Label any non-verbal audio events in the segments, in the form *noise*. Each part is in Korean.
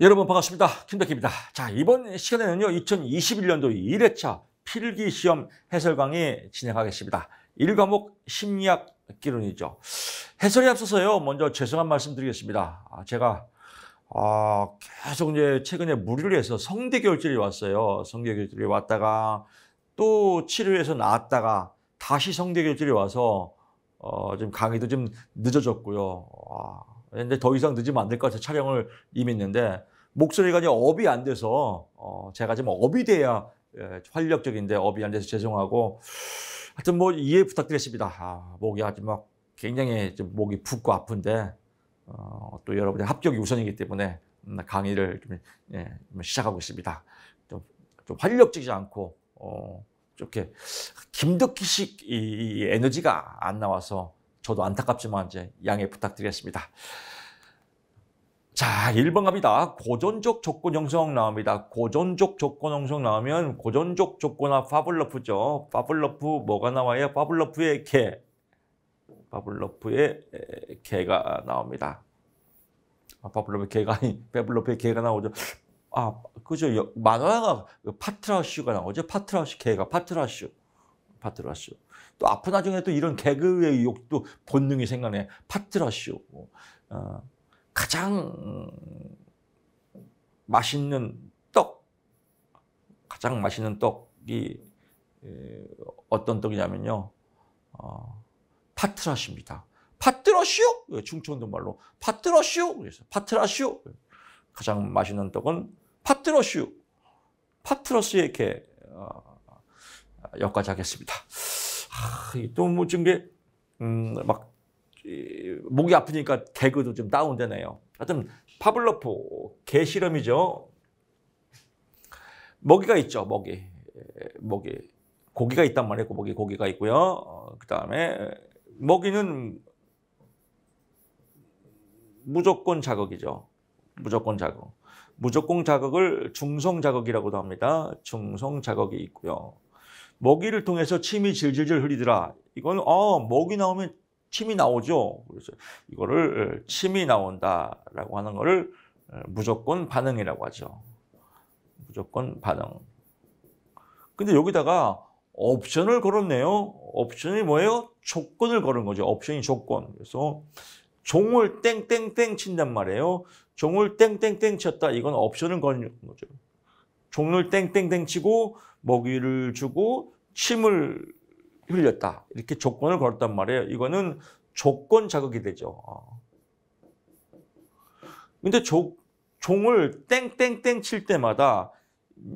여러분 반갑습니다. 김덕희입니다. 자, 이번 시간에는요. 2021년도 1회차 필기 시험 해설 강의 진행하겠습니다. 1과목 심리학 기론이죠. 해설에 앞서서요. 먼저 죄송한 말씀 드리겠습니다. 아, 제가 아, 계속 이제 최근에 무리를 해서 성대결절이 왔어요. 성대결절이 왔다가 또 치료해서 나왔다가 다시 성대결절이 와서 어, 지금 강의도 좀 늦어졌고요. 와, 아, 근데 더 이상 늦으면 안 될 것 같아서 촬영을 임했는데 목소리가 이제 업이 안 돼서 어 제가 지금 업이 돼야 예, 활력적인데 업이 안 돼서 죄송하고 하여튼 뭐 이해 부탁드리겠습니다 아, 목이 아주 막 굉장히 좀 목이 붓고 아픈데 어, 또 여러분의 합격이 우선이기 때문에 음, 강의를 좀, 예, 좀 시작하고 있습니다. 좀, 좀 활력적이지 않고 어, 이렇게 김덕희식 이, 이 에너지가 안 나와서 저도 안타깝지만 이제 양해 부탁드리겠습니다. 자, 1번 갑니다. 고전적 조건 형성 나옵니다. 고전적 조건 형성 나오면 고전적 조건합 파블러프죠. 파블러프 뭐가 나와요? 파블러프의 개. 파블러프의 개가 나옵니다. 아, 파블러프의 개가 아니, 파블러프의 개가 나오죠. 아, 그죠. 만화가 그 파트라슈가 나오죠. 파트라슈 개가 파트라슈. 파트라슈. 또 아프나중에 또 이런 개그의 욕도 본능이 생겨내. 파트라슈. 어. 가장 맛있는 떡, 가장 맛있는 떡이 어떤 떡이냐면요, 어, 파트라시입니다. 파트라시오! 충청도 예, 말로 파트라시오! 그래서 파트라시오! 예, 가장 맛있는 떡은 파트라시오! 파트러스에 어, 아, 이 어, 여기까지 하겠습니다. 또뭐 이게 음, 목이 아프니까 개그도 좀 다운되네요. 하여튼 파블로프 개 실험이죠. 먹이가 있죠. 먹이. 예, 먹이. 고기가 있단 말이에요. 먹이 고기가 있고요. 어, 그다음에 먹이는 무조건 자극이죠. 무조건 자극. 무조건 자극을 중성 자극이라고도 합니다. 중성 자극이 있고요. 먹이를 통해서 침이 질질질 흐리더라 이건 어, 먹이 나오면 침이 나오죠. 그래서 이거를 침이 나온다라고 하는 거를 무조건 반응이라고 하죠. 무조건 반응. 근데 여기다가 옵션을 걸었네요. 옵션이 뭐예요? 조건을 걸은 거죠. 옵션이 조건. 그래서 종을 땡땡땡 친단 말이에요. 종을 땡땡땡 쳤다. 이건 옵션을 건 거죠. 종을 땡땡땡 치고 먹이를 주고 침을 흘렸다. 이렇게 조건을 걸었단 말이에요. 이거는 조건 자극이 되죠. 아. 근데 조, 종을 땡땡땡 칠 때마다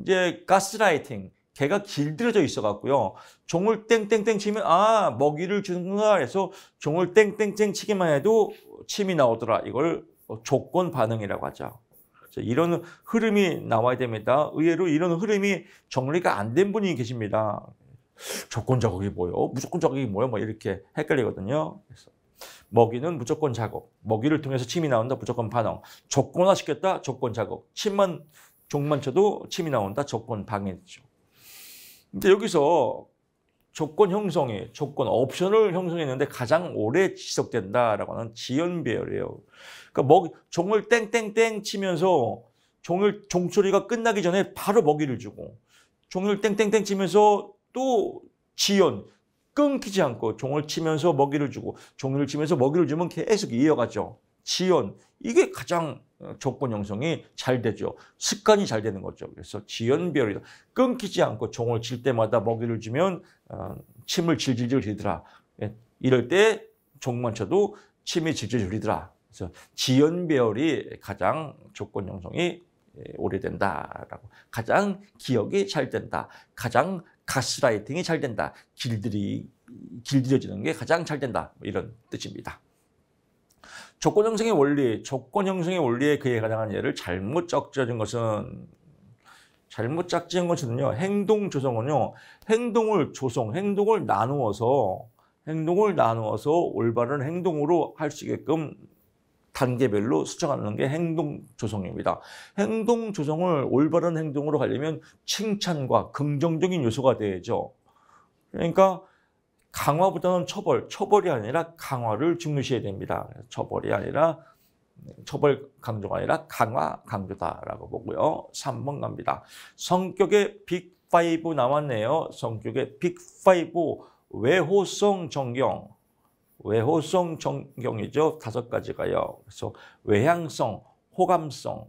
이제 가스라이팅, 개가 길들여져 있어 갖고요. 종을 땡땡땡 치면 아 먹이를 주는구나 해서 종을 땡땡땡 치기만 해도 침이 나오더라. 이걸 조건 반응이라고 하죠. 이런 흐름이 나와야 됩니다. 의외로 이런 흐름이 정리가 안 된 분이 계십니다. 조건 자극이 뭐요? 무조건 자극이 뭐요? 뭐 이렇게 헷갈리거든요. 그래서 먹이는 무조건 자극, 먹이를 통해서 침이 나온다. 무조건 반응. 조건화 시켰다. 조건 자극. 침만 종만 쳐도 침이 나온다. 조건 방해죠. 근데 여기서 조건 형성에 조건 옵션을 형성했는데 가장 오래 지속된다라고 하는 지연 배열이에요. 그러니까 먹 종을 땡땡땡 치면서 종을 종소리가 끝나기 전에 바로 먹이를 주고 종을 땡땡땡 치면서 또 지연, 끊기지 않고 종을 치면서 먹이를 주고 종이를 치면서 먹이를 주면 계속 이어가죠. 지연, 이게 가장 어, 조건 형성이 잘 되죠. 습관이 잘 되는 거죠. 그래서 지연별이다. 끊기지 않고 종을 칠 때마다 먹이를 주면 어, 침을 질질질 흘리더라. 예, 이럴 때 종만 쳐도 침이 질질 흘리더라. 그래서 지연배열이 가장 조건 형성이 예, 오래된다라고 가장 기억이 잘 된다 가장 가스라이팅이 잘 된다. 길들이 길들여지는 게 가장 잘 된다. 뭐 이런 뜻입니다. 조건 형성의 원리, 조건 형성의 원리에 그에 해당하 예를 잘못 적지어 것은 잘못 짝지은 것은요. 행동 조성은요. 행동을 조성, 행동을 나누어서 행동을 나누어서 올바른 행동으로 할 수 있게끔 단계별로 수정하는 게 행동 조성입니다. 행동 조성을 올바른 행동으로 가려면 칭찬과 긍정적인 요소가 돼야죠. 그러니까 강화보다는 처벌, 처벌이 아니라 강화를 중요시해야 됩니다. 처벌이 아니라 처벌 강조가 아니라 강화 강조다라고 보고요. 3번 갑니다. 성격의 빅5 나왔네요. 성격의 빅5 외호성 정경. 외호성 정경이죠 다섯 가지가요. 그래서 외향성, 호감성,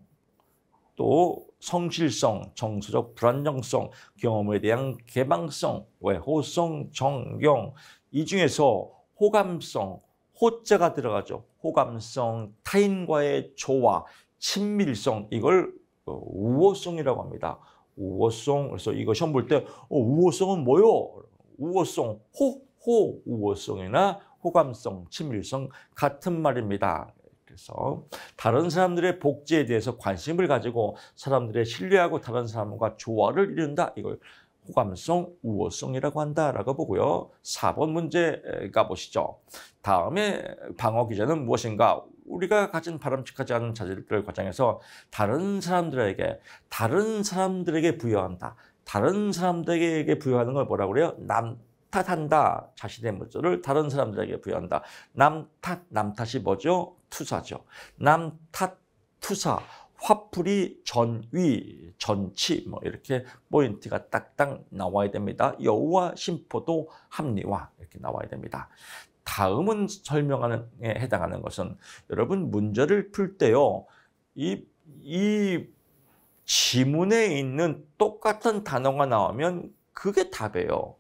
또 성실성, 정서적 불안정성, 경험에 대한 개방성, 외호성, 정경. 이 중에서 호감성, 호자가 들어가죠. 호감성, 타인과의 조화, 친밀성, 이걸 어, 우호성이라고 합니다. 우호성, 그래서 이거 시험 볼때 어, 우호성은 뭐요? 우호성, 호, 호, 우호성이나 호감성, 친밀성 같은 말입니다. 그래서 다른 사람들의 복지에 대해서 관심을 가지고 사람들의 신뢰하고 다른 사람과 조화를 이룬다. 이걸 호감성, 우호성이라고 한다라고 보고요. 4번 문제 가보시죠. 다음에 방어 기제는 무엇인가? 우리가 가진 바람직하지 않은 자질들 과정에서 다른 사람들에게, 다른 사람들에게 부여한다. 다른 사람들에게 부여하는 걸 뭐라 고 그래요? 남, 탓한다. 자신의 물질을 다른 사람들에게 부여한다. 남 탓, 남 탓이 뭐죠? 투사죠. 남 탓, 투사. 화풀이, 전위, 전치 뭐 이렇게 포인트가 딱딱 나와야 됩니다. 여우와 심포도 합리화 이렇게 나와야 됩니다. 다음은 설명하는 에 해당하는 것은 여러분 문제를 풀 때요. 이 이 지문에 있는 똑같은 단어가 나오면 그게 답이에요.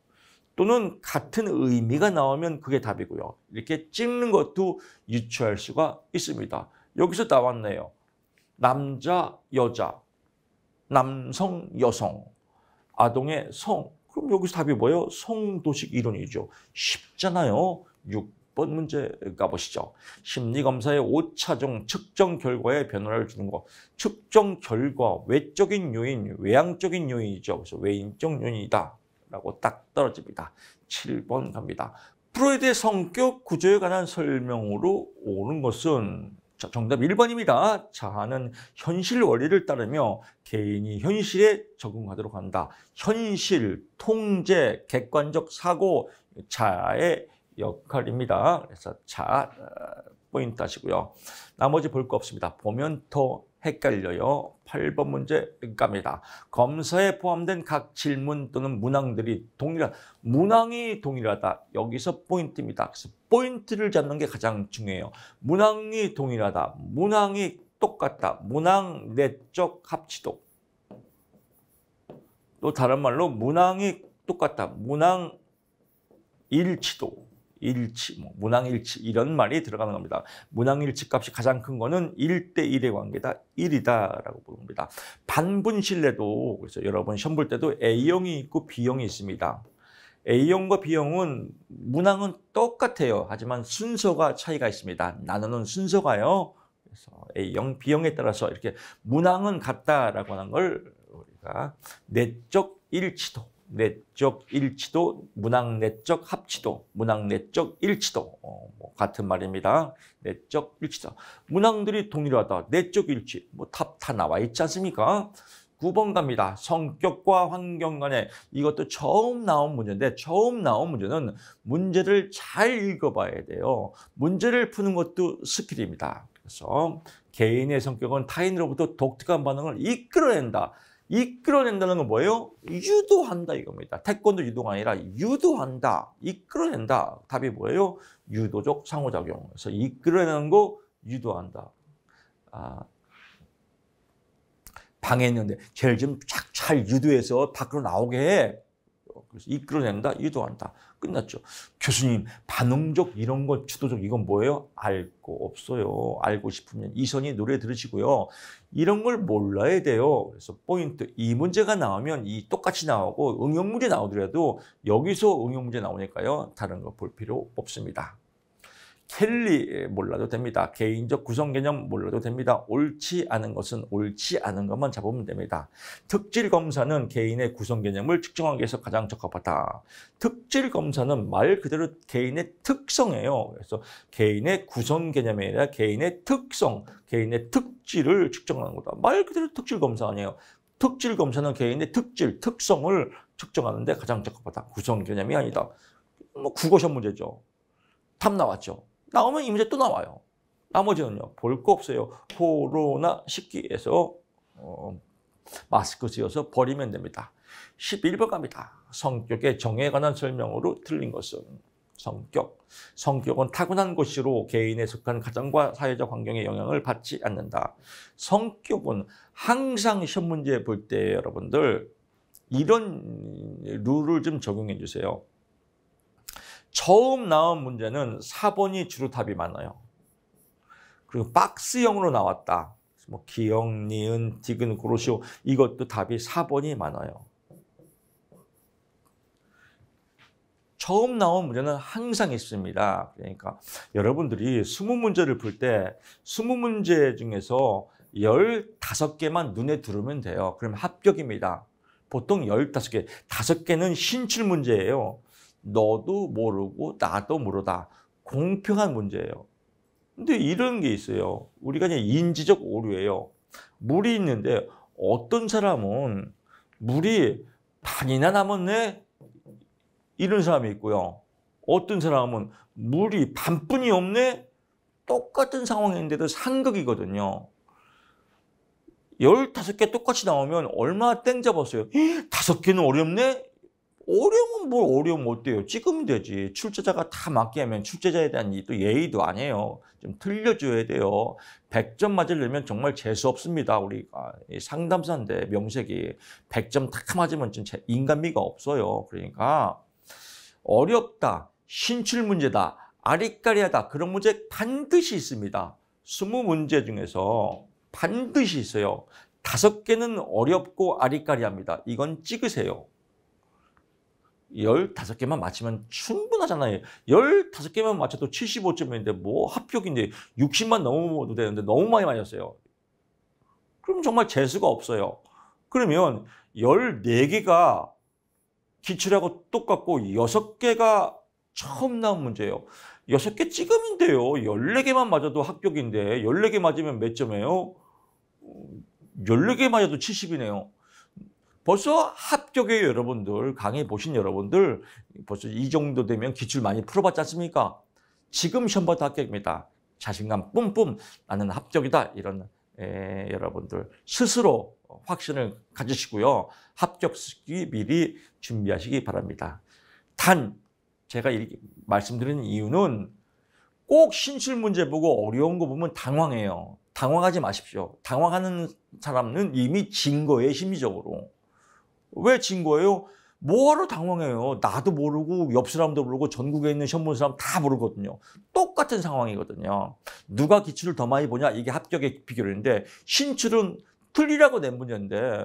또는 같은 의미가 나오면 그게 답이고요. 이렇게 찍는 것도 유추할 수가 있습니다. 여기서 나왔네요. 남자, 여자, 남성, 여성, 아동의 성. 그럼 여기서 답이 뭐예요? 성도식 이론이죠. 쉽잖아요. 6번 문제 가보시죠. 심리검사의 5차종 측정 결과에 변화를 주는 것. 측정 결과, 외적인 요인, 외향적인 요인이죠. 그래서 외인적 요인이다. 라고 딱 떨어집니다. 7번 갑니다. 프로이드의 성격 구조에 관한 설명으로 오는 것은 자, 정답 1번입니다. 자아는 현실 원리를 따르며 개인이 현실에 적응하도록 한다. 현실, 통제, 객관적 사고, 자아의 역할입니다. 그래서 자아 어, 포인트 하시고요. 나머지 볼 거 없습니다. 보면 더 헷갈려요. 8번 문제입니다. 검사에 포함된 각 질문 또는 문항들이 동일한 문항이 동일하다. 여기서 포인트입니다. 그래서 포인트를 잡는 게 가장 중요해요. 문항이 동일하다. 문항이 똑같다. 문항 내적 합치도. 또 다른 말로 문항이 똑같다. 문항 일치도. 일치, 뭐 문항일치 이런 말이 들어가는 겁니다. 문항일치 값이 가장 큰 거는 1대1의 관계다. 1이다라고 부릅니다. 반분 실뢰도 그래서 여러분 시험 볼 때도 A형이 있고 B형이 있습니다. A형과 B형은 문항은 똑같아요. 하지만 순서가 차이가 있습니다. 나누는 순서가요. 그래서 A형, B형에 따라서 이렇게 문항은 같다라고 하는 걸 우리가 내적 일치도 내적 일치도, 문학 내적 합치도, 문학 내적 일치도 어, 뭐 같은 말입니다. 내적 일치도. 문항들이 동일하다. 내적 일치. 뭐탑다 나와 있지 않습니까? 9번 갑니다. 성격과 환경 간에 이것도 처음 나온 문제인데 처음 나온 문제는 문제를 잘 읽어봐야 돼요. 문제를 푸는 것도 스킬입니다. 그래서 개인의 성격은 타인으로부터 독특한 반응을 이끌어낸다. 이끌어낸다는 건 뭐예요? 유도한다 이겁니다. 태권도 유도가 아니라 유도한다, 이끌어낸다. 답이 뭐예요? 유도적 상호작용. 그래서 이끌어내는 거 유도한다. 아, 방해했는데 쟤를 좀잘 유도해서 밖으로 나오게 해. 그래서 이끌어낸다, 유도한다. 끝났죠. 교수님, 반응적, 이런적 주도적, 이건 뭐예요? 알고 없어요. 알고 싶으면 이선희 노래 들으시고요. 이런 걸 몰라야 돼요. 그래서 포인트, 이 문제가 나오면 이 똑같이 나오고 응용문제 나오더라도 여기서 응용문제 나오니까요. 다른 거 볼 필요 없습니다. 텔리 예, 몰라도 됩니다. 개인적 구성 개념 몰라도 됩니다. 옳지 않은 것은 옳지 않은 것만 잡으면 됩니다. 특질 검사는 개인의 구성 개념을 측정하기 위해서 가장 적합하다. 특질 검사는 말 그대로 개인의 특성이에요. 그래서 개인의 구성 개념이 아니라 개인의 특성, 개인의 특질을 측정하는 거다. 말 그대로 특질 검사 아니에요. 특질 검사는 개인의 특질, 특성을 측정하는데 가장 적합하다. 구성 개념이 아니다. 뭐 국어시험 문제죠. 탑 나왔죠. 나오면 이 문제 또 나와요. 나머지는요. 볼 거 없어요. 코로나 식기에서 어, 마스크 지어서 버리면 됩니다. 11번 갑니다. 성격의 정에 관한 설명으로 틀린 것은 성격. 성격은 타고난 것이로 개인에 속한 가정과 사회적 환경에 영향을 받지 않는다. 성격은 항상 시험 문제 볼 때 여러분들 이런 룰을 좀 적용해 주세요. 처음 나온 문제는 4번이 주로답이 많아요. 그리고 박스형으로 나왔다. 뭐 기역, 니은, 디귿, 고로시오 이것도 답이 4번이 많아요. 처음 나온 문제는 항상 있습니다. 그러니까 여러분들이 20문제를 풀 때 20문제 중에서 15개만 눈에 들으면 돼요. 그러면 합격입니다. 보통 15개, 5개는 신출 문제예요. 너도 모르고 나도 모르다. 공평한 문제예요. 근데 이런 게 있어요. 우리가 그냥 인지적 오류예요. 물이 있는데 어떤 사람은 물이 반이나 남았네? 이런 사람이 있고요. 어떤 사람은 물이 반뿐이 없네? 똑같은 상황인데도 상극이거든요. 15개 똑같이 나오면 얼마 땡 잡았어요. 5개는 어렵네? 어려움은 뭘 어려움 어때요? 찍으면 되지. 출제자가 다 맞게 하면 출제자에 대한 또 예의도 아니에요. 좀 틀려줘야 돼요. 100점 맞으려면 정말 재수 없습니다. 우리가 아, 상담사인데 명색이 100점 다 맞으면 진 인간미가 없어요. 그러니까 어렵다, 신출 문제다, 아리까리하다 그런 문제 반드시 있습니다. 20문제 중에서 반드시 있어요. 다섯 개는 어렵고 아리까리합니다. 이건 찍으세요. 1 5 개만 맞히면 충분하잖아요. 1 5 개만 맞춰도 75점인데 뭐 합격인데 60만 넘어도 되는데 너무 많이 맞았어요. 그럼 정말 재수가 없어요. 그러면 14개가 기출하고 똑같고 6개가 처음 나온 문제예요. 6개 찍음인데요. 14개만 맞아도 합격인데 14개 맞으면 몇 점이에요? 14개 맞아도 70이네요. 벌써 합격이에 여러분들. 강의 보신 여러분들. 벌써 이 정도 되면 기출 많이 풀어봤지 않습니까? 지금 시험부터 합격입니다. 자신감 뿜뿜 나는 합격이다 이런 에, 예, 여러분들 스스로 확신을 가지시고요 합격식기 미리 준비하시기 바랍니다. 단 제가 이렇게 말씀드리는 이유는 꼭 신출 문제 보고 어려운 거 보면 당황해요. 당황하지 마십시오. 당황하는 사람은 이미 진 거예요 심리적으로. 왜진 거예요? 뭐하러 당황해요? 나도 모르고 옆 사람도 모르고 전국에 있는 시험 보 사람 다 모르거든요. 똑같은 상황이거든요. 누가 기출을 더 많이 보냐? 이게 합격의 비결인데 신출은 틀리라고 낸분이었는데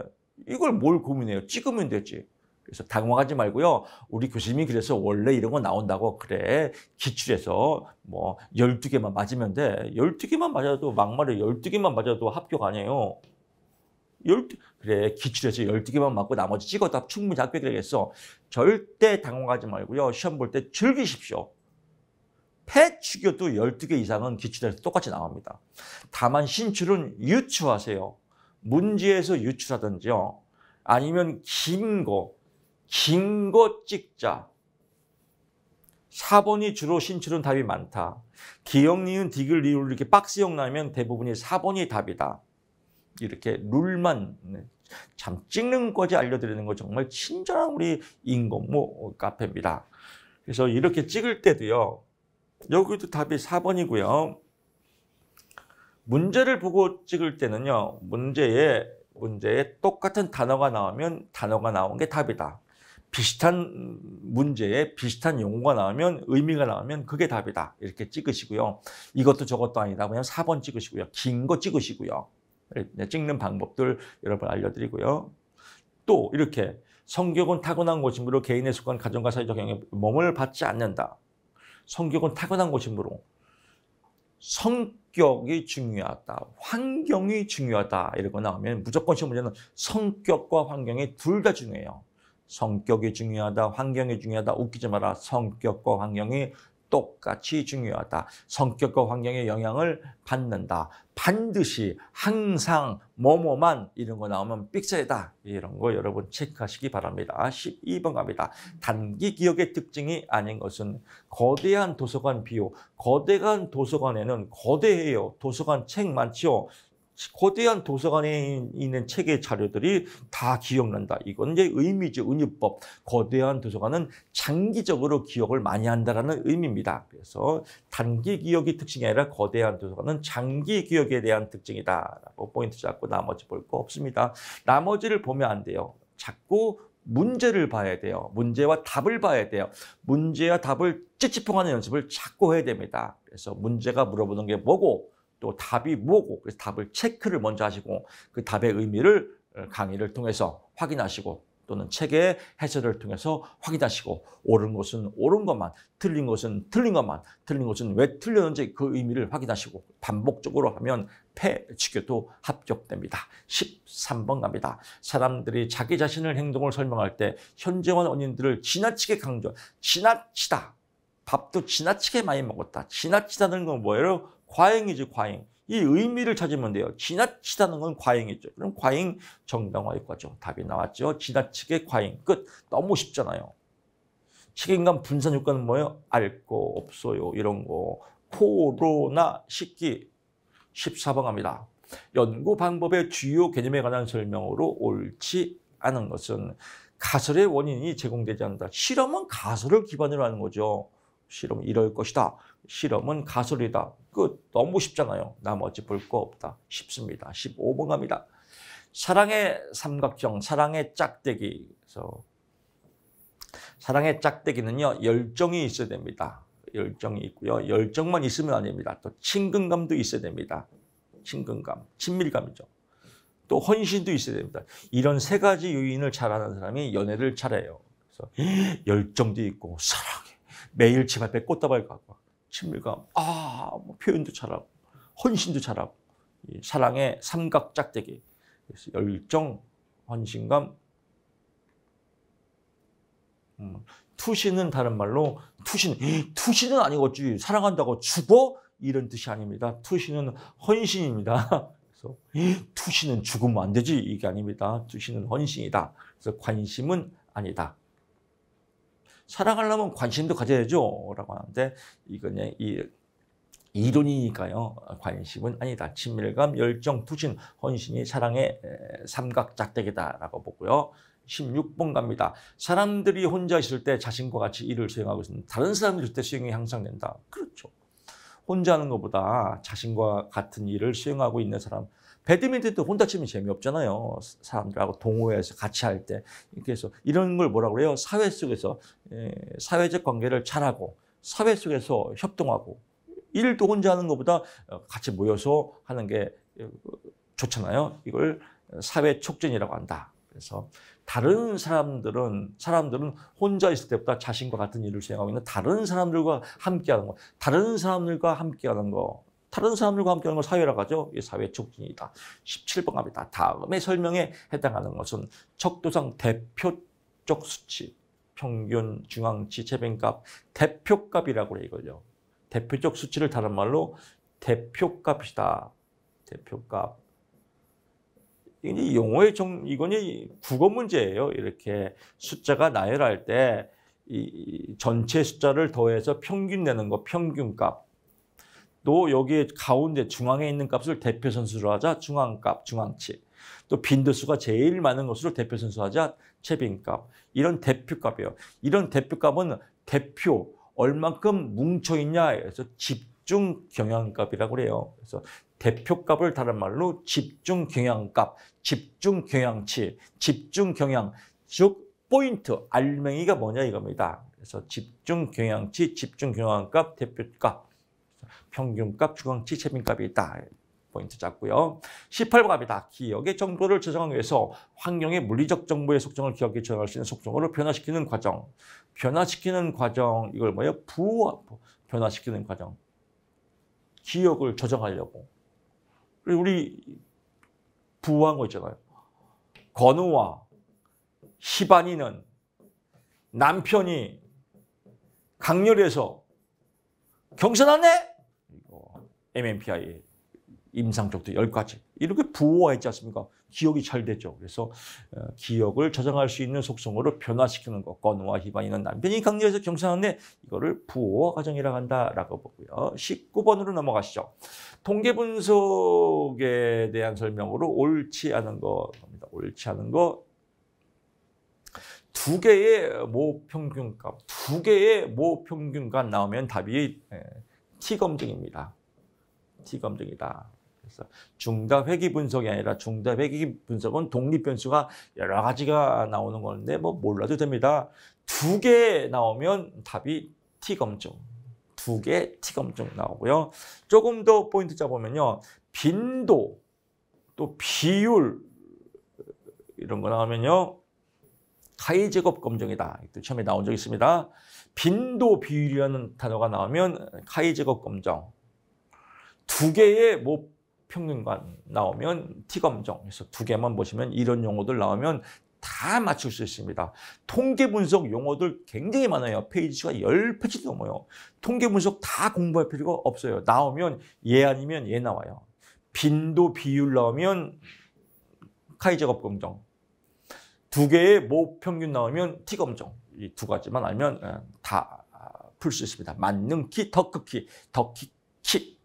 이걸 뭘 고민해요? 찍으면 되지. 그래서 당황하지 말고요. 우리 교수님이 그래서 원래 이런 거 나온다고 그래. 기출에서 뭐 12개만 맞으면 돼. 12개만 맞아도 막말에 12개만 맞아도 합격 아니에요. 열 그래 기출에서 열두 개만 맞고 나머지 찍어다 충분히 학교 되겠어. 절대 당황하지 말고요. 시험 볼 때 즐기십시오. 패치교도 열두 개 이상은 기출에서 똑같이 나옵니다. 다만 신출은 유추하세요. 문제에서 유추하든지요. 아니면 긴 거, 긴 거 찍자. 4번이 주로 신출은 답이 많다. 기역니은 디귿 리을 이렇게 박스형 나면 대부분이 4번이 답이다. 이렇게 룰만 네, 참 찍는 거지 알려드리는 거 정말 친절한 우리 인공무 카페입니다. 그래서 이렇게 찍을 때도요. 여기도 답이 4번이고요. 문제를 보고 찍을 때는요. 문제에 문제에 똑같은 단어가 나오면 단어가 나온 게 답이다. 비슷한 문제에 비슷한 용어가 나오면 의미가 나오면 그게 답이다. 이렇게 찍으시고요. 이것도 저것도 아니다. 그냥 4번 찍으시고요. 긴 거 찍으시고요. 네, 네, 찍는 방법들 여러분 알려드리고요. 또 이렇게 성격은 타고난 곳이므로 개인의 습관, 가정과 사회적 영향에 몸을 받지 않는다. 성격은 타고난 곳이므로 성격이 중요하다, 환경이 중요하다 이러고 나오면 무조건 시험 문제는 성격과 환경이 둘 다 중요해요. 성격이 중요하다, 환경이 중요하다, 웃기지 마라. 성격과 환경이 똑같이 중요하다. 성격과 환경의 영향을 받는다. 반드시 항상 뭐뭐만 이런 거 나오면 삑사이다. 이런 거 여러분 체크하시기 바랍니다. 12번 갑니다. 단기 기억의 특징이 아닌 것은 거대한 도서관 비용. 거대한 도서관에는 거대해요. 도서관 책 많지요. 거대한 도서관에 있는 책의 자료들이 다 기억난다. 이건 이제 의미죠. 은유법. 거대한 도서관은 장기적으로 기억을 많이 한다라는 의미입니다. 그래서 단기 기억이 특징이 아니라 거대한 도서관은 장기 기억에 대한 특징이다라고 포인트 잡고 나머지 볼 거 없습니다. 나머지를 보면 안 돼요. 자꾸 문제를 봐야 돼요. 문제와 답을 봐야 돼요. 문제와 답을 찌찌뽕하는 연습을 자꾸 해야 됩니다. 그래서 문제가 물어보는 게 뭐고 또 답이 뭐고 그래서 답을 체크를 먼저 하시고 그 답의 의미를 어, 강의를 통해서 확인하시고 또는 책의 해설을 통해서 확인하시고 옳은 것은 옳은 것만 틀린 것은 틀린 것만 틀린 것은 왜 틀렸는지 그 의미를 확인하시고 반복적으로 하면 폐지교도 합격됩니다. 13번 갑니다. 사람들이 자기 자신의 행동을 설명할 때 현재원 원인들을 지나치게 강조, 지나치다. 밥도 지나치게 많이 먹었다. 지나치다는 건 뭐예요? 과잉이지 과잉. 이 의미를 찾으면 돼요. 지나치다는 건 과잉이죠. 그럼 과잉 정당화의 거죠. 답이 나왔죠. 지나치게 과잉. 끝. 너무 쉽잖아요. 책임감 분산 효과는 뭐예요? 알 거 없어요. 이런 거. 코로나 식기 14번 합니다 연구 방법의 주요 개념에 관한 설명으로 옳지 않은 것은 가설의 원인이 제공되지 않는다. 실험은 가설을 기반으로 하는 거죠. 실험 이럴 것이다. 실험은 가설이다. 끝. 그 너무 쉽잖아요. 나머지 볼 거 없다. 쉽습니다. 15번 갑니다. 사랑의 삼각형, 사랑의 짝대기. 그래서 사랑의 짝대기는요. 열정이 있어야 됩니다. 열정이 있고요. 열정만 있으면 아닙니다. 또 친근감도 있어야 됩니다. 친근감, 친밀감이죠. 또 헌신도 있어야 됩니다. 이런 세 가지 요인을 잘하는 사람이 연애를 잘해요. 그래서 열정도 있고 사랑해. 매일 집 앞에 꽃다발 갖고 친밀감, 아, 뭐 표현도 잘하고, 헌신도 잘하고, 사랑의 삼각 짝대기. 그래서 열정, 헌신감, 음, 투신은 다른 말로 투신, 투신은 아니겠지. 사랑한다고 죽어? 이런 뜻이 아닙니다. 투신은 헌신입니다. *laughs* 그래서 투신은 죽으면 안 되지. 이게 아닙니다. 투신은 헌신이다. 그래서 관심은 아니다. 사랑하려면 관심도 가져야죠. 라고 하는데, 이건 이 이론이니까요. 관심은 아니다. 친밀감, 열정, 부진, 헌신이 사랑의 삼각짝대기다라고 보고요. 16번 갑니다. 사람들이 혼자 있을 때 자신과 같이 일을 수행하고 있습니다. 다른 사람들 있때 수행이 향상된다. 그렇죠. 혼자 하는 것보다 자신과 같은 일을 수행하고 있는 사람 배드민턴도 혼자 치면 재미없잖아요. 사람들하고 동호회에서 같이 할 때. 이렇게 해서 이런 걸 뭐라 그래요? 사회 속에서 예, 사회적 관계를 잘하고 사회 속에서 협동하고 일도 혼자 하는 것보다 어, 같이 모여서 하는 게 어, 좋잖아요. 이걸 사회 촉진이라고 한다. 그래서 다른 사람들은 사람들은 혼자 있을 때보다 자신과 같은 일을 수행하고 있는 다른 사람들과 함께하는 거, 다른 사람들과 함께하는 거, 다른 사람들과 함께하는 걸 사회라고 하죠. 이 사회 촉진이다. 17번 갑니다. 다음에 설명에 해당하는 것은 척도상 대표적 수치, 평균, 중앙치, 체변값 대표값이라고 해요, 이거죠 대표적 수치를 다른 말로 대표값이다. 대표값. 이 용어의 정, 이건 국어 문제예요. 이렇게 숫자가 나열할 때이 전체 숫자를 더해서 평균 내는 거, 평균값. 또 여기에 가운데 중앙에 있는 값을 대표 선수로 하자 중앙값, 중앙치. 또 빈도수가 제일 많은 것으로 대표 선수 하자 최빈값. 이런 대표값이에요. 이런 대표값은 대표 얼만큼 뭉쳐 있냐 해서 집중 경향값이라고 그래요. 그래서 대표값을 다른 말로 집중 경향값, 집중 경향치, 집중 경향 즉 포인트 알맹이가 뭐냐 이겁니다. 그래서 집중 경향치, 집중 경향값, 대표값 평균값, 중앙치, 최빈값이 있다. 포인트 잡고요. 18번 갑니다. 기억의 정보를 저장하기 위해서 환경의 물리적 정보의 속성을 기억에 저장할 수 있는 속성으로 변화시키는 과정. 변화시키는 과정, 이걸 뭐예요? 부, 변화시키는 과정. 기억을 저장하려고. 우리 부화한 거 있잖아요. 건우와 시반이는 남편이 강렬해서 경선하네? MMPI 임상 쪽도 10가지. 이렇게 부호화했지 않습니까? 기억이 잘 되죠. 그래서 어, 기억을 저장할 수 있는 속성으로 변화시키는 것, 건우와 희망이는 남편이 강조해서 경상한데 이거를 부호화 과정이라고 한다라고 보고요. 19번으로 넘어가시죠. 통계 분석에 대한 설명으로 옳지 않은 거입니다. 옳지 않은 거. 두 개의 모 평균값, 두 개의 모 평균값 나오면 답이 티 예, 검증입니다. T 검정이다 그래서 중다 회기 분석이 아니라 중다 회기 분석은 독립 변수가 여러 가지가 나오는 건데 뭐 몰라도 됩니다. 두 개 나오면 답이 T 검정. 두개 T 검정 나오고요. 조금 더 포인트 잡으면요. 빈도 또 비율 이런 거 나오면요. 카이 제곱 검정이다. 또 처음에 나온 적 있습니다. 빈도 비율이라는 단어가 나오면 카이 제곱 검정. 두 개의 뭐 평균관 나오면 T검정에서 두 개만 보시면 이런 용어들 나오면 다 맞출 수 있습니다. 통계 분석 용어들 굉장히 많아요. 페이지가 10페이지 넘어요. 통계 분석 다 공부할 필요가 없어요. 나오면 얘 예 아니면 얘 예 나와요. 빈도 비율 나오면 카이제곱 검정. 두 개의 모평균 뭐 나오면 T 검정. 이 두 가지만 알면 예, 다풀 수 있습니다. 만능키, 더크키더키키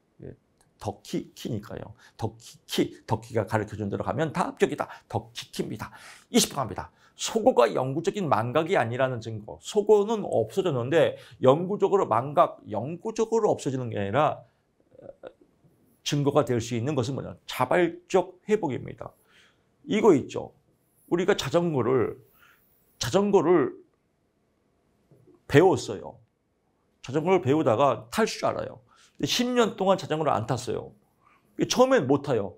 더키키니까요더키키더키가 가르쳐준 대로 가면 다 합격이다. 더키키입니다 20번 갑니다. 소고가 영구적인 망각이 아니라는 증거. 소고는 없어졌는데 영구적으로 망각, 영구적으로 없어지는 게 아니라 어, 증거가 될 수 있는 것은 뭐냐? 자발적 회복입니다. 이거 있죠. 우리가 자전거를 자전거를 배웠어요. 자전거를 배우다가 탈 줄 알아요. 10년 동안 자전거를 안 탔어요. 처음엔 못 타요.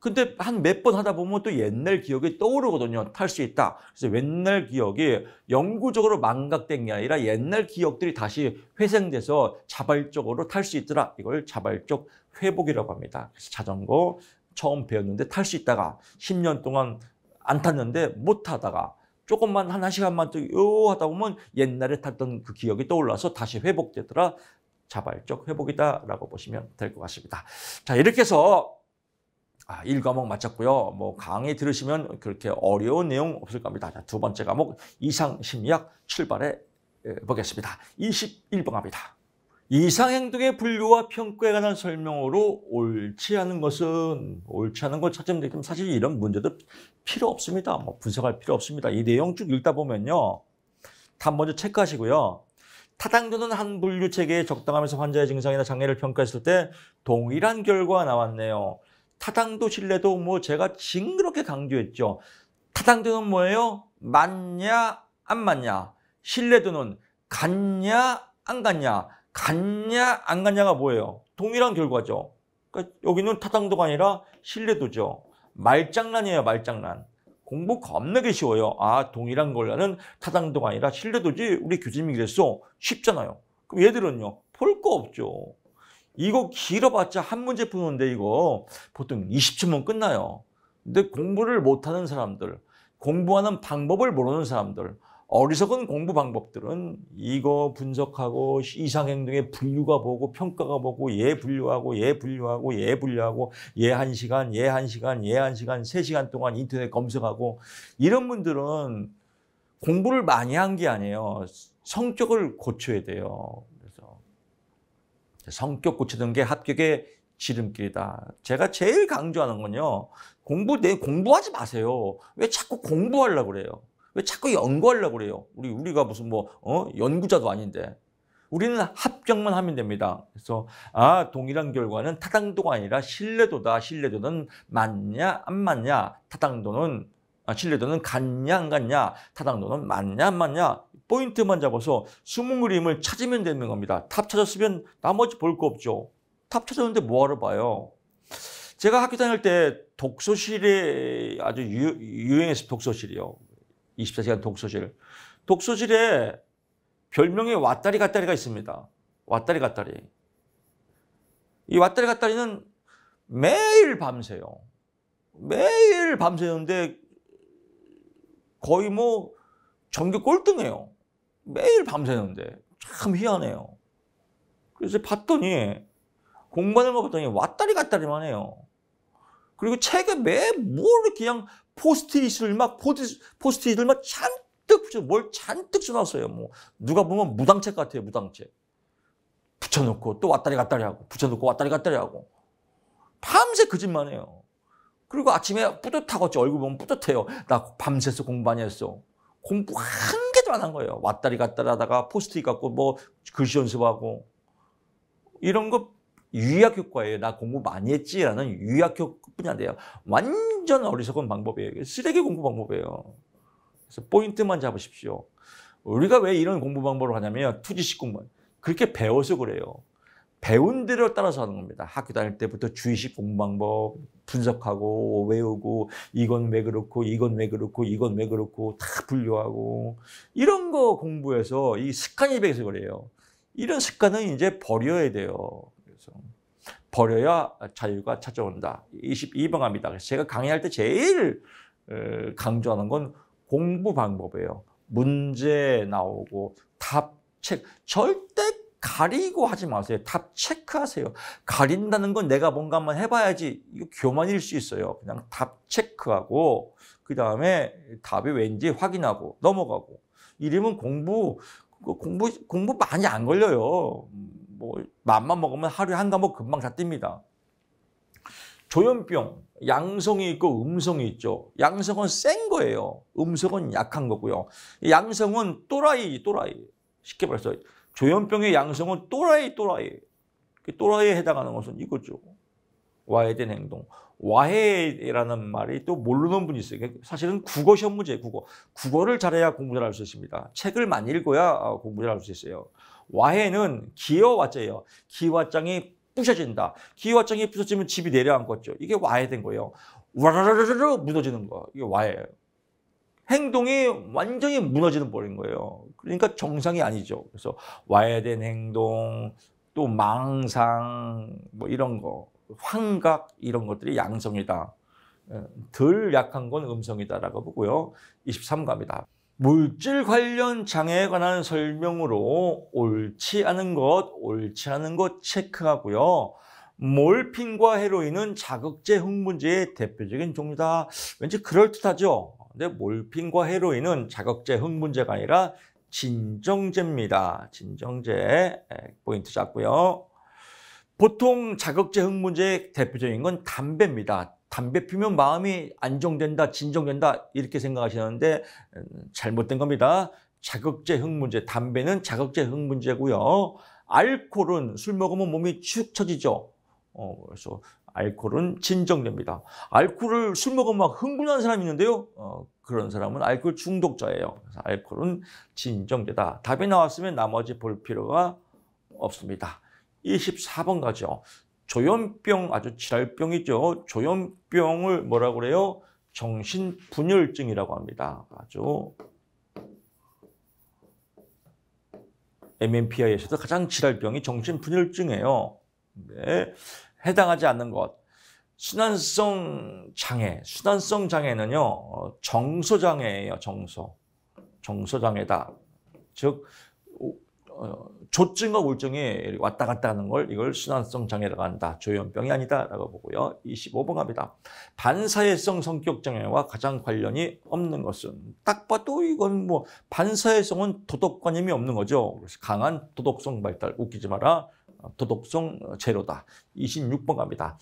근데 한 몇 번 하다 보면 또 옛날 기억이 떠오르거든요. 탈 수 있다. 그래서 옛날 기억이 영구적으로 망각된 게 아니라 옛날 기억들이 다시 회생돼서 자발적으로 탈 수 있더라. 이걸 자발적 회복이라고 합니다. 그래서 자전거 처음 배웠는데 탈 수 있다가 10년 동안 안 탔는데 못 타다가 조금만 한 1시간만 또요 하다 보면 옛날에 탔던 그 기억이 떠올라서 다시 회복되더라. 자발적 회복이다라고 보시면 될 것 같습니다. 자, 이렇게 해서 아, 1과목 마쳤고요. 뭐 강의 들으시면 그렇게 어려운 내용 없을 겁니다. 자, 두 번째 과목 이상 심리학 출발해 예, 보겠습니다. 21번 갑니다. 이상행동의 분류와 평가에 관한 설명으로 옳지 않은 것은 옳지 않은 걸 찾으면 되겠지만 사실 이런 문제도 필요 없습니다. 뭐 분석할 필요 없습니다. 이 내용 쭉 읽다 보면요. 다 먼저 체크하시고요. 타당도는 한 분류 체계에 적당하면서 환자의 증상이나 장애를 평가했을 때 동일한 결과가 나왔네요. 타당도 신뢰도 뭐 제가 징그럽게 강조했죠. 타당도는 뭐예요? 맞냐 안 맞냐. 신뢰도는 갔냐 안 갔냐. 갔냐 안 갔냐가 뭐예요? 동일한 결과죠. 그러니까 여기는 타당도가 아니라 신뢰도죠. 말장난이에요 말장난. 공부 겁나게 쉬워요. 아 동일한 걸라는 타당도가 아니라 신뢰도지 우리 교수님이 그랬어. 쉽잖아요. 그럼 얘들은요. 볼 거 없죠. 이거 길어봤자 한 문제 푸는데 이거 보통 20초면 끝나요. 근데 공부를 못하는 사람들, 공부하는 방법을 모르는 사람들, 어리석은 공부 방법들은 이거 분석하고 이상행동의 분류가 보고 평가가 보고 예 분류하고 예 분류하고 예 분류하고 예 한 시간 예 한 시간 예 한 시간 세 시간 동안 인터넷 검색하고 이런 분들은 공부를 많이 한 게 아니에요. 성격을 고쳐야 돼요. 그래서 성격 고치는 게 합격의 지름길이다. 제가 제일 강조하는 건요. 공부 내 공부하지 마세요. 왜 자꾸 공부하려고 그래요? 왜 자꾸 연구하려고 그래요? 우리, 우리가 무슨 뭐, 어? 연구자도 아닌데. 우리는 합격만 하면 됩니다. 그래서, 아, 동일한 결과는 타당도가 아니라 신뢰도다. 신뢰도는 맞냐, 안 맞냐. 타당도는, 아, 신뢰도는 같냐, 안 같냐. 타당도는 맞냐, 안 맞냐. 포인트만 잡아서 숨은 그림을 찾으면 되는 겁니다. 탑 찾았으면 나머지 볼 거 없죠. 탑 찾았는데 뭐하러 봐요? 제가 학교 다닐 때 독서실이 아주 유, 행했어요 독서실이요. 24시간 독서실. 독서실에 별명이 왔다리 갔다리가 있습니다. 왔다리 갔다리. 이 왔다리 갔다리는 매일 밤새요. 매일 밤새는데 거의 뭐 전교 꼴등해요. 매일 밤새는데 참 희한해요. 그래서 봤더니 공부하는 거 봤더니 왔다리 갔다리만 해요. 그리고 책에 매 뭘 그냥 포스트잇을 막 포드, 포스트잇을 막 잔뜩 붙여 뭘 잔뜩 써놨어요. 뭐 누가 보면 무당책 같아요. 무당책 붙여놓고 또 왔다리 갔다리 하고 붙여놓고 왔다리 갔다리 하고 밤새 그 짓만 해요. 그리고 아침에 뿌듯하고 얼굴 보면 뿌듯해요. 나 밤새서 공부 많이 했어. 공부 한 개도 안 한 거예요. 왔다리 갔다리 하다가 포스트잇 갖고 뭐 글씨 연습하고 이런 거 유의학 효과예요. 나 공부 많이 했지라는 유의학 효과뿐이 안 돼요. 완전 어리석은 방법이에요. 쓰레기 공부 방법이에요. 그래서 포인트만 잡으십시오. 우리가 왜 이런 공부 방법을 하냐면 투지식 공부 그렇게 배워서 그래요. 배운 대로 따라서 하는 겁니다. 학교 다닐 때부터 주의식 공부 방법 분석하고 외우고 이건 왜 그렇고 이건 왜 그렇고 이건 왜 그렇고 다 분류하고 이런 거 공부해서 이 습관이 배서 그래요. 이런 습관은 이제 버려야 돼요. 버려야 자유가 찾아온다. 22번 갑니다. 그래서 제가 강의할 때 제일 어, 강조하는 건 공부 방법이에요. 문제 나오고 답, 책. 절대 가리고 하지 마세요. 답 체크하세요. 가린다는 건 내가 뭔가만 해봐야지 이거 교만일 수 있어요. 그냥 답 체크하고 그 다음에 답이 왠지 확인하고 넘어가고 이러면 공부 그 공부 공부 많이 안 걸려요. 음. 뭐맛만 먹으면 하루에 한 과목 금방 다 띱니다. 조현병, 양성이 있고 음성이 있죠. 양성은 센 거예요. 음성은 약한 거고요. 양성은 또라이, 또라이. 쉽게 말해서 조현병의 양성은 또라이, 또라이. 그 또라이에 해당하는 것은 이거죠. 와해된 행동. 와해라는 말이 또 모르는 분이 있어요. 그러니까 사실은 국어 시험 문제예요, 국어. 국어를 잘해야 공부 잘할 수 있습니다. 책을 많이 읽어야 어, 공부 잘할 수 있어요. 와해는 기어왔자예요. 기와장이 부셔진다. 기와장이 부서지면 집이 내려앉겠죠. 이게 와해된 거예요. 와라라라라 무너지는 거. 이게 와해예요. 행동이 완전히 무너지는 버린 거예요. 그러니까 정상이 아니죠. 그래서 와해된 행동, 또 망상, 뭐 이런 거, 환각 이런 것들이 양성이다. 예, 덜 약한 건 음성이다라고 보고요. 23감이다. 물질 관련 장애에 관한 설명으로 옳지 않은 것, 옳지 않은 것 체크하고요. 몰핀과 헤로인은 자극제 흥분제의 대표적인 종류다. 왠지 그럴듯하죠? 근데 몰핀과 헤로인은 자극제 흥분제가 아니라 진정제입니다. 진정제 예, 포인트 잡고요. 보통 자극제 흥분제의 대표적인 건 담배입니다. 담배 피면 마음이 안정된다, 진정된다 이렇게 생각하시는데 음, 잘못된 겁니다. 자극제 흥분제, 담배는 자극제 흥분제고요. 알코올은 술 먹으면 몸이 축 처지죠. 어, 그래서 알코올은 진정됩니다. 알코올을 술 먹으면 막 흥분하는 사람이 있는데요. 어, 그런 사람은 알코올 중독자예요. 그래서 알코올은 진정제다. 답이 나왔으면 나머지 볼 필요가 없습니다. 24번 가죠. 조현병 아주 질랄병이죠 조현병을 뭐라고 그래요? 정신분열증이라고 합니다. 아주 MMPI에서도 가장 질랄병이 정신분열증이에요. 네. 해당하지 않는 것. 순환성 장애. 순환성 장애는요. 어, 정서장애예요. 정서. 정서장애다. 즉 어, 조증과 우울증이 왔다 갔다 하는 걸 이걸 순환성 장애라고 한다. 조현병이 아니다라고 보고요. 25번 갑니다. 반사회성 성격 장애와 가장 관련이 없는 것은 딱 봐도 이건 뭐 반사회성은 도덕관념이 없는 거죠. 그래서 강한 도덕성 발달 웃기지 마라. 어, 도덕성 제로다. 26번 갑니다.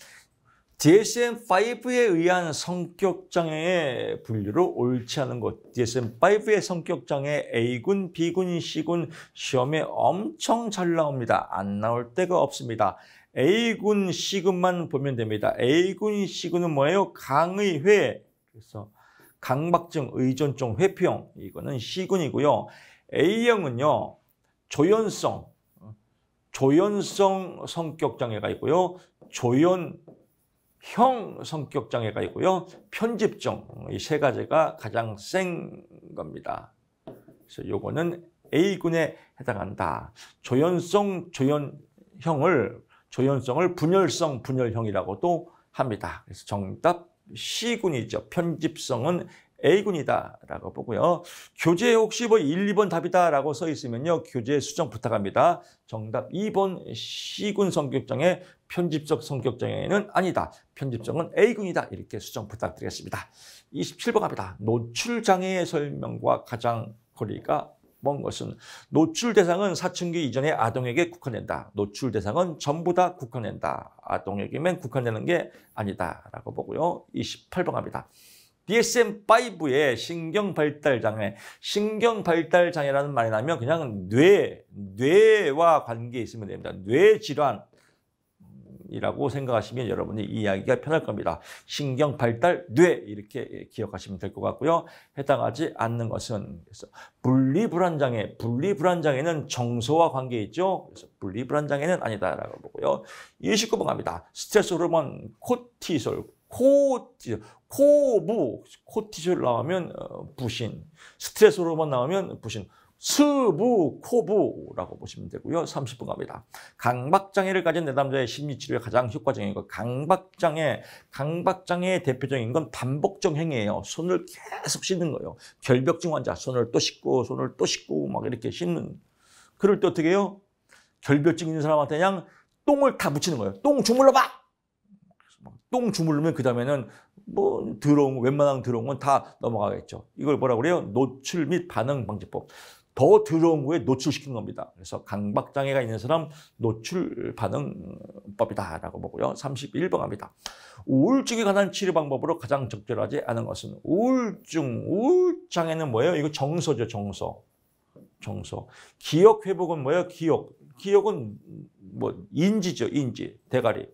DSM-5에 의한 성격장애의 분류로 옳지 않은 것. DSM-5의 성격장애 A군, B군, C군 시험에 엄청 잘 나옵니다. 안 나올 데가 없습니다. A군, C군만 보면 됩니다. A군, C군은 뭐예요? 강의회. 그래서 강박증, 의존증, 회피형. 이거는 C군이고요. A형은요. 조연성, 조연성 성격장애가 있고요. 조연 형 성격 장애가 있고요. 편집증 이 세 가지가 가장 센 겁니다. 그래서 요거는 A군에 해당한다. 조연성 조연형을 조연성을 분열성 분열형이라고도 합니다. 그래서 정답 C군이죠. 편집성은 A군이다라고 보고요. 교재 혹시 뭐 1, 2번 답이다라고 써 있으면요. 교재 수정 부탁합니다. 정답 2번 C군 성격장애 편집적 성격 장애는 아니다. 편집적은 A군이다. 이렇게 수정 부탁드리겠습니다. 27번 갑니다. 노출 장애의 설명과 가장 거리가 먼 것은 노출 대상은 사춘기 이전의 아동에게 국한된다. 노출 대상은 전부 다 국한된다. 아동에게만 국한되는 게 아니다라고 보고요. 28번 갑니다. DSM-5의 신경발달장애, 신경발달장애라는 말이 나면 그냥 뇌, 뇌와 관계 있으면 됩니다. 뇌질환, 이라고 생각하시면 여러분이 이해하기가 편할 겁니다. 신경 발달 뇌 이렇게 기억하시면 될 것 같고요. 해당하지 않는 것은 그래서 분리 불안 장애, 분리 불안 장애는 정서와 관계 있죠. 그래서 분리 불안 장애는 아니다라고 보고요. 29번 갑니다. 스트레스 호르몬 코티솔 코, 코무, 코티솔 나오면 어, 부신, 스트레스 호르몬 나오면 부신, 스부코부라고 보시면 되고요. 30분 갑니다. 강박장애를 가진 내담자의 심리치료의 가장 효과적인 것. 강박장애, 강박장애의 대표적인 건 반복적 행위예요. 손을 계속 씻는 거예요. 결벽증 환자 손을 또 씻고 손을 또 씻고 막 이렇게 씻는. 그럴 때 어떻게 해요? 결벽증 있는 사람한테 그냥 똥을 다 붙이는 거예요. 똥 주물러봐! 똥 주물르면 그 다음에는 뭐 더러운 웬만한 더러운 건다 넘어가겠죠. 이걸 뭐라 그래요? 노출 및 반응 방지법. 더 더러운 거에 노출시킨 겁니다. 그래서 강박장애가 있는 사람 노출 반응법이다라고 보고요. 31번 합니다. 우울증에 관한 치료 방법으로 가장 적절하지 않은 것은 우울증, 우울장애는 뭐예요? 이거 정서죠, 정서. 정서. 기억 회복은 뭐예요? 기억. 기억은 뭐 인지죠, 인지. 대가리.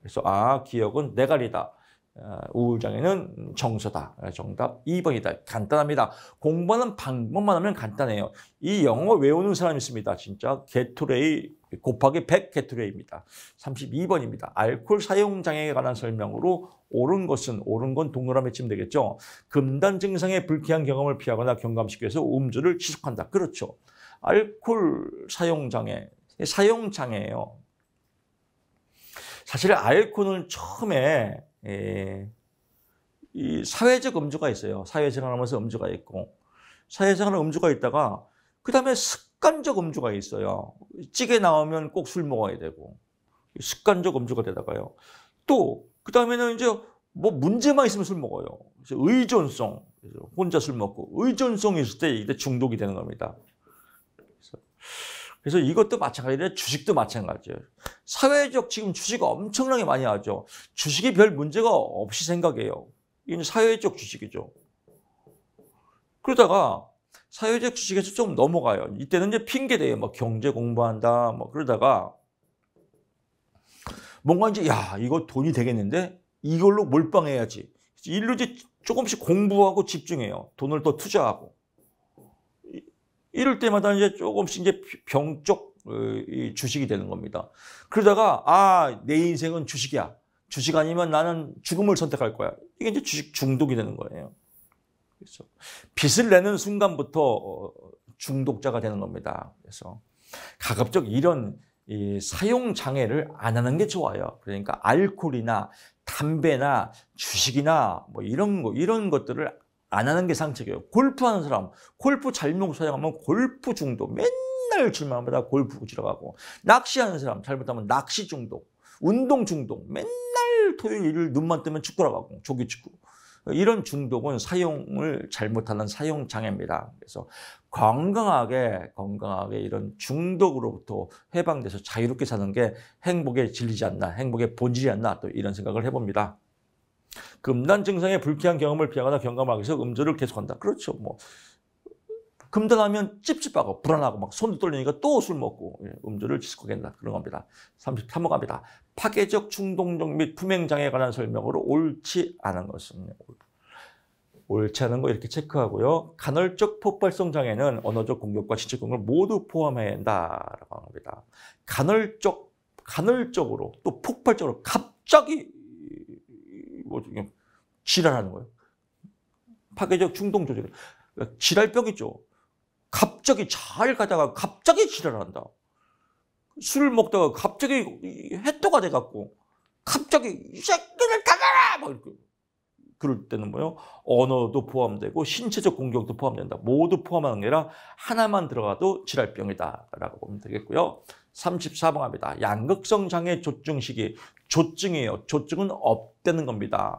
그래서 아, 기억은 대가리다. 아, 우울장애는 정서다. 아, 정답 2번이다. 간단합니다. 공부하는 방법만 하면 간단해요. 이 영어 외우는 사람 있습니다. 진짜 게토레이 곱하기 100 게토레이입니다. 32번입니다. 알코올 사용 장애에 관한 설명으로 옳은 것은 옳은 건 동그라미 치면 되겠죠. 금단 증상의 불쾌한 경험을 피하거나 경감시켜해서 음주를 지속한다. 그렇죠. 알코올 사용 장애. 사용 장애예요. 사실 알코올은 처음에 예, 이 사회적 음주가 있어요. 사회생활하면서 음주가 있고 사회생활 음주가 있다가 그 다음에 습관적 음주가 있어요. 찌개 나오면 꼭 술 먹어야 되고 습관적 음주가 되다가요. 또 그 다음에는 이제 뭐 문제만 있으면 술 먹어요. 의존성 혼자 술 먹고 의존성 있을 때 이게 중독이 되는 겁니다. 그래서 이것도 마찬가지요 주식도 마찬가지예요. 사회적 지금 주식 엄청나게 많이 하죠. 주식이 별 문제가 없이 생각해요. 이건 사회적 주식이죠. 그러다가 사회적 주식에서 좀 넘어가요. 이때는 이제 핑계대요. 막 뭐 경제 공부한다. 뭐 그러다가 뭔가 이제 야 이거 돈이 되겠는데 이걸로 몰빵해야지. 일로 이제 조금씩 공부하고 집중해요. 돈을 더 투자하고. 이럴 때마다 이제 조금씩 이제 병쪽 어, 주식이 되는 겁니다. 그러다가 아, 내 인생은 주식이야. 주식 아니면 나는 죽음을 선택할 거야. 이게 이제 주식 중독이 되는 거예요. 그래서 빚을 내는 순간부터 어, 중독자가 되는 겁니다. 그래서 가급적 이런 사용 장애를 안 하는 게 좋아요. 그러니까 알코올이나 담배나 주식이나 뭐 이런 거 이런 것들을 안 하는 게 상책이에요. 골프하는 사람, 골프 잘못 사용하면 골프 중독. 맨날 출마합니다 골프 치러가고 낚시하는 사람, 잘못하면 낚시 중독. 운동 중독. 맨날 토요일 일요일 눈만 뜨면 축구라가고 조기 축구. 이런 중독은 사용을 잘못하는 사용 장애입니다. 그래서 건강하게 건강하게 이런 중독으로부터 해방돼서 자유롭게 사는 게 행복의 진리지 않나, 행복의 본질이 않나 또 이런 생각을 해봅니다. 금단 증상의 불쾌한 경험을 피하거나 경감하기 위해서 음주를 계속한다. 그렇죠. 뭐 금단하면 찝찝하고 불안하고 막 손도 떨리니까 또 술 먹고 예, 음주를 지속하겠다 그런 겁니다. 33호 갑니다. 파괴적 충동적 및 품행장애에 관한 설명으로 옳지 않은 것은 옳지 않은 거 이렇게 체크하고요. 간헐적 폭발성 장애는 언어적 공격과 신체 공격을 모두 포함해야 한다라고 합니다. 간헐적 간헐적으로 또 폭발적으로 갑자기 뭐 그냥 지랄하는 거예요. 파괴적 충동 조절. 그러니까 지랄병 있죠. 갑자기 잘 가다가 갑자기 지랄한다. 술 먹다가 갑자기 해토가 돼갖고 갑자기 이 새끼를 가가라! 막 뭐 이렇게. 그럴 때는 뭐요? 언어도 포함되고 신체적 공격도 포함된다. 모두 포함하는 게 아니라 하나만 들어가도 질랄병이다라고 보면 되겠고요. 34번 합니다. 양극성 장애 조증 시기. 조증이에요. 조증은 없다는 겁니다.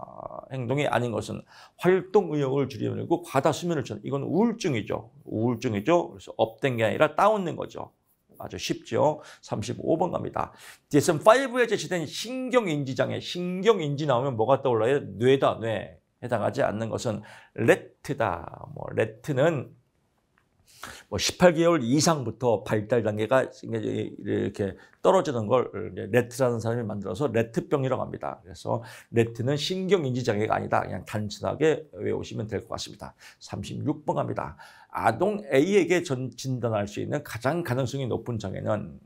행동이 아닌 것은 활동 의욕을 줄이고 과다 수면을 취 이건 우울증이죠. 우울증이죠. 그래서 업된 게 아니라 다운된 거죠. 아주 쉽죠. 35번 갑니다. DSM-5에 제시된 신경인지장애, 신경인지 나오면 뭐가 떠올라요? 뇌다, 뇌. 해당하지 않는 것은 레트다. 뭐 레트는 뭐 18개월 이상부터 발달 단계가 이렇게 떨어지는 걸 레트라는 사람이 만들어서 레트병이라고 합니다. 그래서 레트는 신경인지 장애가 아니다. 그냥 단순하게 외우시면 될 것 같습니다. 36번 갑니다. 아동 A에게 전, 진단할 수 있는 가장 가능성이 높은 장애는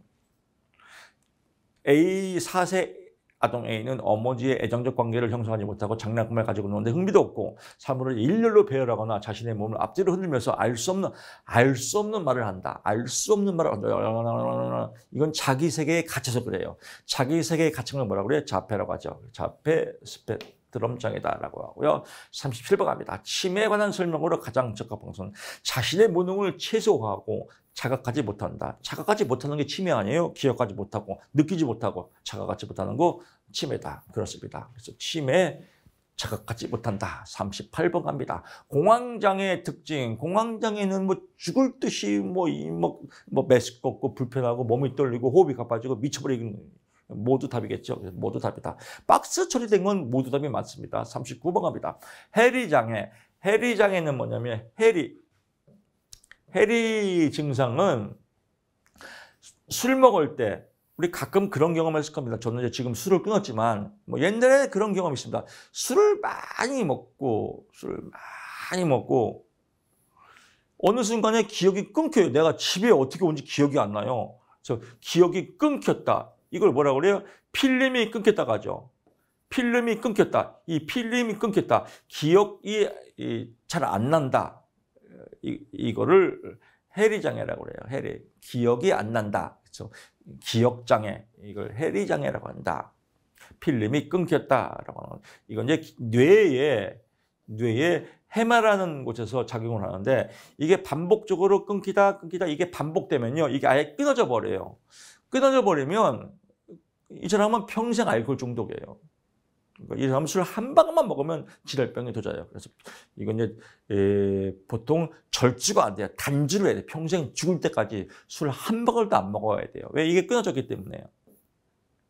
A 4세 아동 A는 어머니의 애정적 관계를 형성하지 못하고 장난감을 가지고 노는데 흥미도 없고 사물을 일렬로 배열하거나 자신의 몸을 앞뒤로 흔들면서 알 수 없는 알 수 없는 말을 한다. 알 수 없는 말을 한다. 이건 자기 세계에 갇혀서 그래요. 자기 세계에 갇힌 걸 뭐라고 그래요? 자폐라고 하죠. 자폐 스펙 드럼장이다라고 하고요. 37번 갑니다. 침매에 관한 설명으로 가장 적합한 것은 자신의 무능을 최소화하고 자각하지 못한다. 자각하지 못하는 게 치매 아니에요? 기억하지 못하고 느끼지 못하고 자각하지 못하는 거 치매다. 그렇습니다. 그래서 치매 자각하지 못한다. 38번 갑니다. 공황장애 특징. 공황장애는 뭐 죽을 듯이 뭐, 뭐, 뭐 메스껍고 불편하고 몸이 떨리고 호흡이 가빠지고 미쳐버리는 모두 답이겠죠. 모두 답이다. 박스 처리된 건 모두 답이 맞습니다. 39번 갑니다. 해리 장애. 해리 장애는 뭐냐면 해리 해리 증상은 술 먹을 때 우리 가끔 그런 경험을 했을 겁니다. 저는 이제 지금 술을 끊었지만 뭐 옛날에 그런 경험이 있습니다. 술을 많이 먹고 술을 많이 먹고 어느 순간에 기억이 끊겨요. 내가 집에 어떻게 온지 기억이 안 나요. 저 기억이 끊겼다. 이걸 뭐라고 그래요? 필름이 끊겼다고 죠 필름이 끊겼다. 이 필름이 끊겼다. 기억이 잘 안 난다. 이, 이거를 해리장애라고 그래요. 해리. 기억이 안 난다. 그렇죠? 기억장애. 이걸 해리장애라고 한다. 필름이 끊겼다라고 하는 이건 이제 뇌에 뇌에 해마라는 곳에서 작용을 하는데 이게 반복적으로 끊기다 끊기다 이게 반복되면요 이게 아예 끊어져 버려요. 끊어져 버리면 이 사람은 평생 알코올 중독이에요. 그러니까 이 잠수를 한 방만 먹으면 지랄병이 도자요. 그래서 이건 이제 에, 보통 절주가 안 돼요. 단주를 해야 돼. 평생 죽을 때까지 술 한 방울도 안 먹어야 돼요. 왜 이게 끊어졌기 때문에요.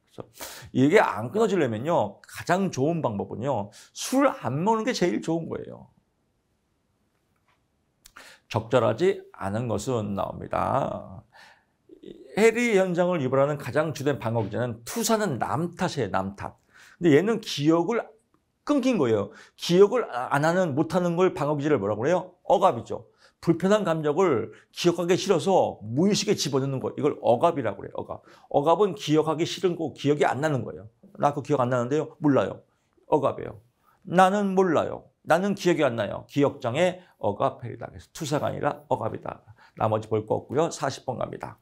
그래서 이게 안 끊어지려면요 가장 좋은 방법은요 술 안 먹는 게 제일 좋은 거예요. 적절하지 않은 것은 나옵니다. 해리 현상을 유발하는 가장 주된 방어기제는 투사는 남 탓이에요. 남 탓. 근데 얘는 기억을 끊긴 거예요. 기억을 안 하는, 못하는 걸 방어기제를 뭐라고 그래요? 억압이죠. 불편한 감정을 기억하기 싫어서 무의식에 집어넣는 거. 이걸 억압이라고 그래요. 억압. 억압은 기억하기 싫은 거, 기억이 안 나는 거예요. 나그 기억 안 나는데요? 몰라요. 억압이에요. 나는 몰라요. 나는 기억이 안 나요. 기억장애 억압해이다 그래서 투사가 아니라 억압이다. 나머지 볼 거 없고요. 40번 갑니다.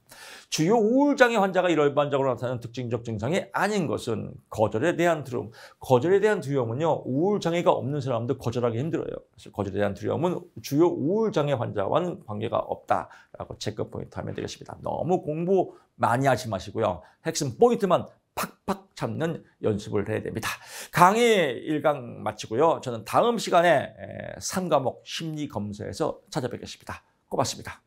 주요 우울장애 환자가 일반적으로 나타나는 특징적 증상이 아닌 것은 거절에 대한 두려움. 거절에 대한 두려움은요. 우울장애가 없는 사람도 거절하기 힘들어요. 사실 거절에 대한 두려움은 주요 우울장애 환자와는 관계가 없다라고 체크 포인트 하면 되겠습니다. 너무 공부 많이 하지 마시고요. 핵심 포인트만 팍팍 잡는 연습을 해야 됩니다. 강의 1강 마치고요. 저는 다음 시간에 3과목 심리검사에서 찾아뵙겠습니다. 고맙습니다.